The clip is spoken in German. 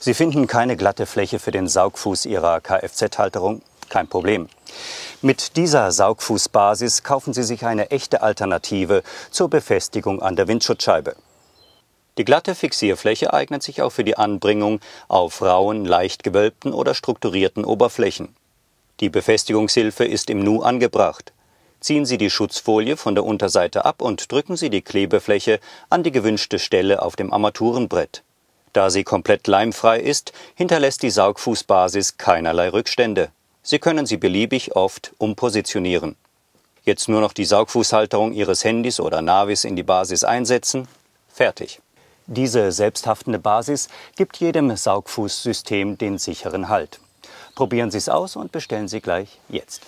Sie finden keine glatte Fläche für den Saugfuß Ihrer Kfz-Halterung? Kein Problem. Mit dieser Saugfußbasis kaufen Sie sich eine echte Alternative zur Befestigung an der Windschutzscheibe. Die glatte Fixierfläche eignet sich auch für die Anbringung auf rauen, leicht gewölbten oder strukturierten Oberflächen. Die Befestigungshilfe ist im Nu angebracht. Ziehen Sie die Schutzfolie von der Unterseite ab und drücken Sie die Klebefläche an die gewünschte Stelle auf dem Armaturenbrett. Da sie komplett leimfrei ist, hinterlässt die Saugfußbasis keinerlei Rückstände. Sie können sie beliebig oft umpositionieren. Jetzt nur noch die Saugfußhalterung Ihres Handys oder Navis in die Basis einsetzen. Fertig. Diese selbsthaftende Basis gibt jedem Saugfußsystem den sicheren Halt. Probieren Sie es aus und bestellen Sie gleich jetzt.